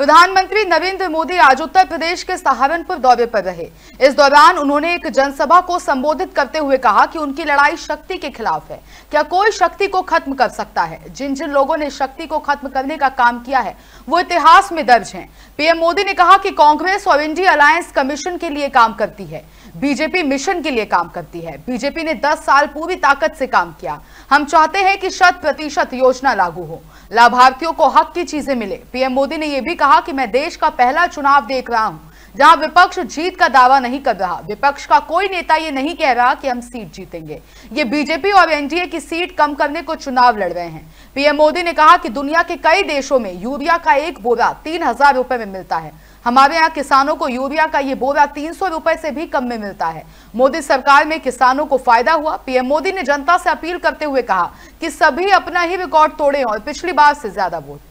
प्रधानमंत्री नरेंद्र मोदी आज उत्तर प्रदेश के सहारनपुर दौरे पर रहे इस दौरान उन्होंने एक जनसभा को संबोधित करते हुए कहा कि उनकी लड़ाई शक्ति के खिलाफ है क्या कोई शक्ति को खत्म कर सकता है जिन जिन लोगों ने शक्ति को खत्म करने का काम किया है वो इतिहास में दर्ज हैं पीएम मोदी ने कहा कि कांग्रेस और इंडिया अलायंस कमीशन के लिए काम करती है बीजेपी मिशन के लिए काम करती है बीजेपी ने 10 साल पूरी ताकत से काम किया हम चाहते हैं कि शत प्रतिशत योजना लागू हो लाभार्थियों को हक की चीजें मिले पीएम मोदी ने यह भी कहा कहा कि मैं देश का पहला चुनाव देख रहा हूं जहां विपक्ष जीत का दावा नहीं कर रहा विपक्ष का कोई नेता ये नहीं कह रहा कि हम सीट जीतेंगे ये बीजेपी और एनडीए की सीट कम करने को चुनाव लड़ रहे हैं पीएम मोदी ने कहा कि दुनिया के कई देशों में यूरिया का एक बोरा तीन हजार रुपए में मिलता है हमारे यहाँ किसानों को यूरिया का ये बोरा तीन सौ रुपए से भी कम में मिलता है मोदी सरकार में किसानों को फायदा हुआ पीएम मोदी ने जनता से अपील करते हुए कहा कि सभी अपना ही रिकॉर्ड तोड़े और पिछली बार से ज्यादा वोट